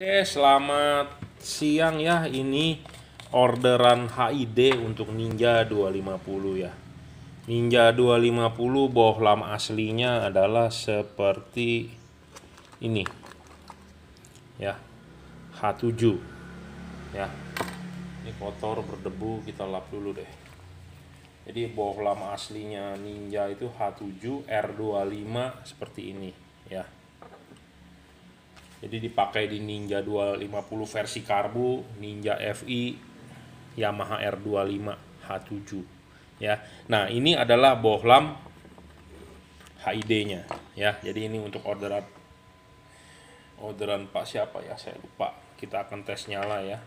Oke, selamat siang ya. Ini orderan HID untuk Ninja 250 ya. Ninja 250 bohlam aslinya adalah seperti ini. Ya. H7. Ya. Ini kotor berdebu, kita lap dulu deh. Jadi bohlam aslinya Ninja itu H7 R25 seperti ini ya jadi dipakai di Ninja 250 versi karbu Ninja FI Yamaha R25 H7 ya nah ini adalah bohlam HID nya ya jadi ini untuk orderan orderan Pak siapa ya saya lupa kita akan tes nyala ya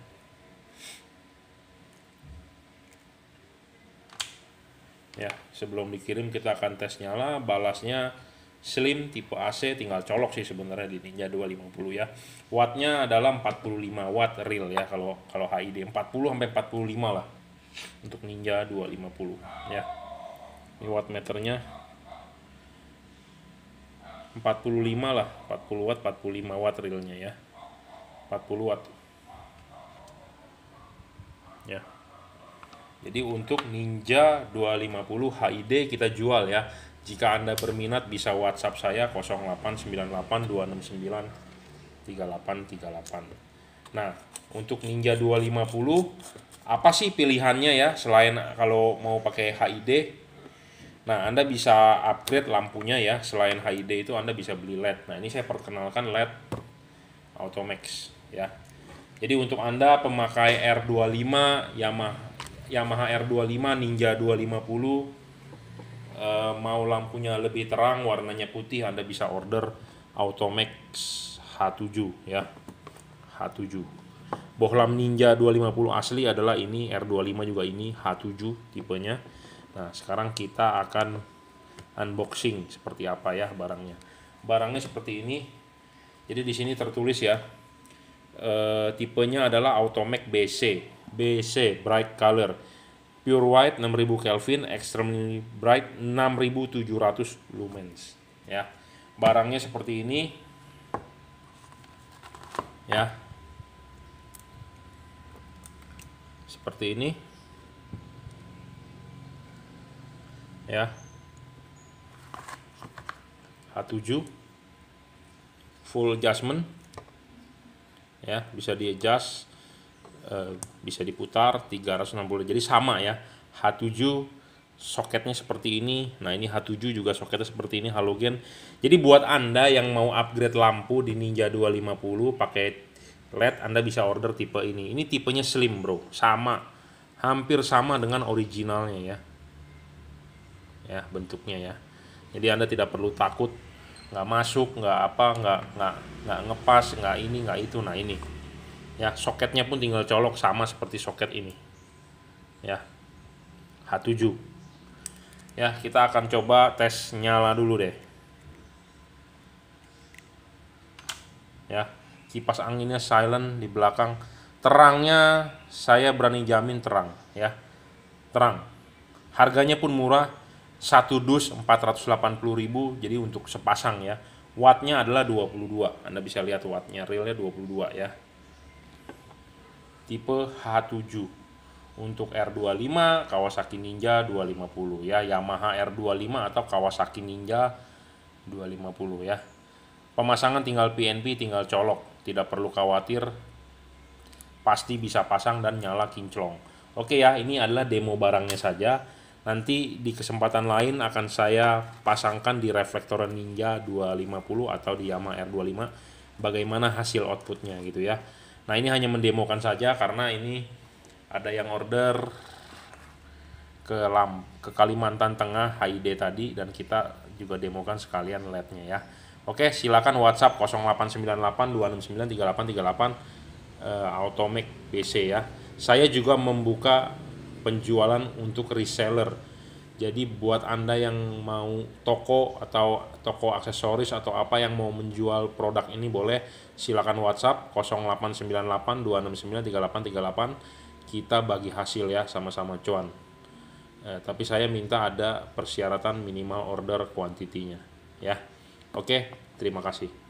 ya sebelum dikirim kita akan tes nyala balasnya slim tipe AC tinggal colok sih sebenarnya di Ninja 250 ya. Wattnya adalah 45 watt real ya kalau kalau HID 40 sampai 45 lah untuk Ninja 250 ya. Ini meternya 45 lah, 40 watt 45 watt realnya ya. 40 watt. Ya. Jadi untuk Ninja 250 HID kita jual ya. Jika Anda berminat bisa WhatsApp saya 08982693838. Nah, untuk Ninja 250 apa sih pilihannya ya selain kalau mau pakai HID? Nah, Anda bisa upgrade lampunya ya. Selain HID itu Anda bisa beli LED. Nah, ini saya perkenalkan LED Automax ya. Jadi untuk Anda pemakai R25 Yamaha Yamaha R25 Ninja 250 e, eh, mau lampunya lebih terang warnanya putih Anda bisa order Automax H7 ya H7 bohlam Ninja 250 asli adalah ini R25 juga ini H7 tipenya nah sekarang kita akan unboxing seperti apa ya barangnya barangnya seperti ini jadi di sini tertulis ya e, tipenya adalah Automax BC BC bright color pure white 6000 Kelvin extremely bright 6700 lumens ya barangnya seperti ini ya seperti ini ya H7 full adjustment ya bisa di adjust Eh, bisa diputar 360 jadi sama ya H7 soketnya seperti ini nah ini H7 juga soketnya seperti ini halogen jadi buat anda yang mau upgrade lampu di Ninja 250 pakai LED anda bisa order tipe ini ini tipenya slim bro sama hampir sama dengan originalnya ya ya bentuknya ya jadi anda tidak perlu takut nggak masuk nggak apa nggak nggak nggak ngepas nggak ini nggak itu nah ini ya soketnya pun tinggal colok sama seperti soket ini ya H7 ya kita akan coba tes nyala dulu deh ya kipas anginnya silent di belakang terangnya saya berani jamin terang ya terang harganya pun murah satu dus 480.000 jadi untuk sepasang ya wattnya adalah 22 Anda bisa lihat wattnya realnya 22 ya tipe H7. Untuk R25 Kawasaki Ninja 250 ya, Yamaha R25 atau Kawasaki Ninja 250 ya. Pemasangan tinggal PNP tinggal colok, tidak perlu khawatir pasti bisa pasang dan nyala kinclong. Oke ya, ini adalah demo barangnya saja. Nanti di kesempatan lain akan saya pasangkan di reflektor Ninja 250 atau di Yamaha R25 bagaimana hasil outputnya gitu ya. Nah ini hanya mendemokan saja karena ini ada yang order ke Lam ke Kalimantan Tengah HID tadi dan kita juga demokan sekalian LED-nya ya. Oke, silakan WhatsApp 0898 269 3838 uh, BC ya. Saya juga membuka penjualan untuk reseller jadi buat Anda yang mau toko atau toko aksesoris atau apa yang mau menjual produk ini boleh silakan WhatsApp 0898 269 3838 kita bagi hasil ya sama-sama cuan. Eh, tapi saya minta ada persyaratan minimal order kuantitinya ya. Oke, terima kasih.